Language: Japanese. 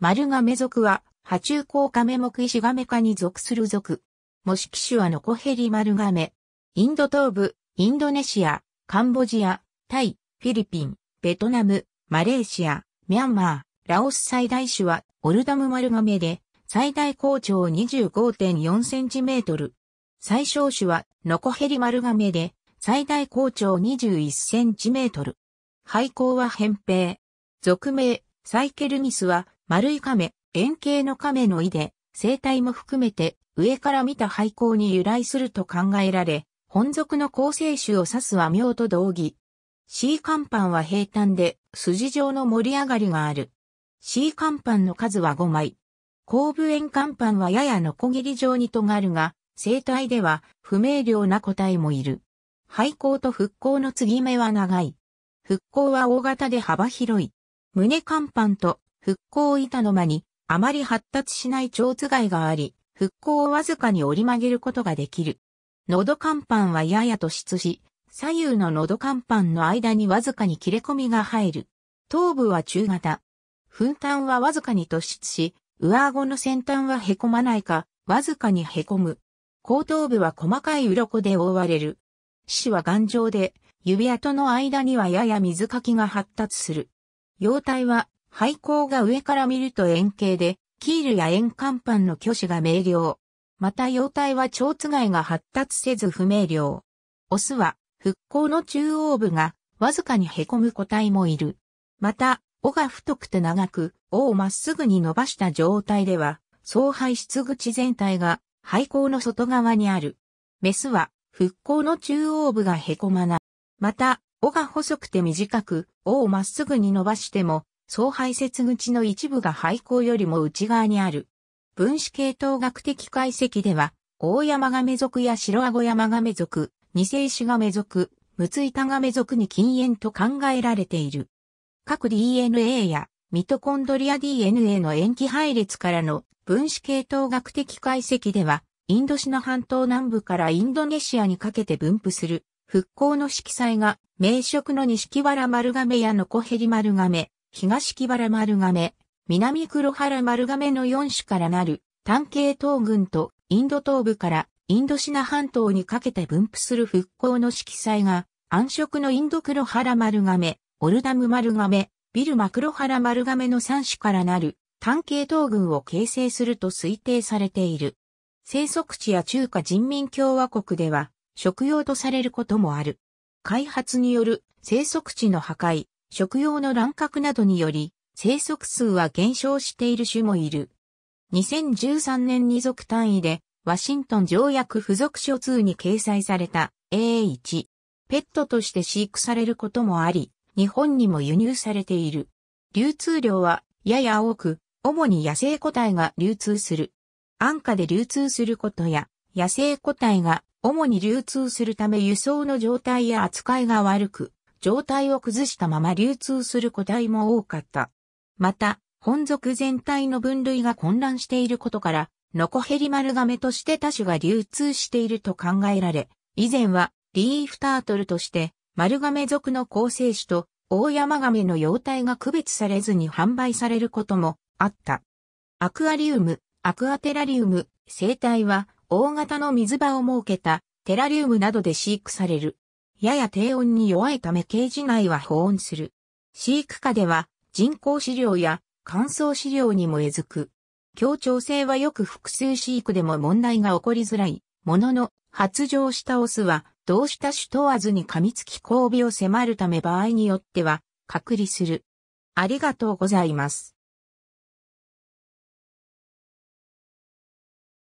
丸亀属は、波中甲亀目石亀科に属する属。模式種はノコヘリ丸亀。インド東部、インドネシア、カンボジア、タイ、フィリピン、ベトナム、マレーシア、ミャンマー、ラオス最大種はオルダム丸亀で、最大高長25.4センチメートル。最小種はノコヘリ丸亀で、最大高長21センチメートル。廃校は扁平。俗名、サイケルミスは丸い亀、円形の亀の意で、生態も含めて上から見た廃校に由来すると考えられ、本属の構成種を指す和名と同義。C 甲板は平坦で筋状の盛り上がりがある。C 甲板の数は5枚。後部円甲板はややのこぎり状に尖るが、生態では不明瞭な個体もいる。廃校と復興の継ぎ目は長い。復興は大型で幅広い。胸甲板と復興板の間にあまり発達しない蝶つががあり、復興をわずかに折り曲げることができる。喉乾板はやや突出し、左右の喉乾板の間にわずかに切れ込みが入る。頭部は中型。粉端はわずかに突出し、上顎の先端は凹まないか、わずかに凹む。後頭部は細かい鱗で覆われる。死は頑丈で、指跡の間にはやや水かきが発達する。容体は廃校が上から見ると円形で、キールや円甲板の挙手が明瞭。また様体は蝶つがいが発達せず不明瞭。オスは、復興の中央部が、わずかに凹む個体もいる。また、尾が太くて長く、尾をまっすぐに伸ばした状態では、総排出口全体が、廃校の外側にある。メスは、復興の中央部が凹まない。また、尾が細くて短く、尾をまっすぐに伸ばしても、総排泄口の一部が廃校よりも内側にある。分子系統学的解析では、大山亀属や白顎山亀属、二世種亀属、六板亀属に禁煙と考えられている。各 DNA やミトコンドリア DNA の塩基配列からの分子系統学的解析では、インドシナ半島南部からインドネシアにかけて分布する復興の色彩が、名色の錦原丸亀やノコヘリ丸亀、東木原丸亀、南黒原丸亀の4種からなる、単系東軍とインド東部からインドシナ半島にかけて分布する復興の色彩が、暗色のインド黒原丸亀、オルダム丸亀、ビルマ黒原丸亀の3種からなる、単系東軍を形成すると推定されている。生息地や中華人民共和国では、食用とされることもある。開発による生息地の破壊、食用の乱獲などにより、生息数は減少している種もいる。2013年に属単位で、ワシントン条約付属書通に掲載された A1。ペットとして飼育されることもあり、日本にも輸入されている。流通量はやや多く、主に野生個体が流通する。安価で流通することや、野生個体が主に流通するため輸送の状態や扱いが悪く、状態を崩したまま流通する個体も多かった。また、本属全体の分類が混乱していることから、ノコヘリ丸亀として多種が流通していると考えられ、以前はリーフタートルとして丸亀属の構成種と大山亀の容態が区別されずに販売されることもあった。アクアリウム、アクアテラリウム、生態は大型の水場を設けたテラリウムなどで飼育される。やや低温に弱いためケージ内は保温する。飼育下では人工飼料や乾燥飼料にもえずく。協調性はよく複数飼育でも問題が起こりづらい。ものの、発情したオスは、どうした種問わずに噛みつき交尾を迫るため場合によっては、隔離する。ありがとうございます。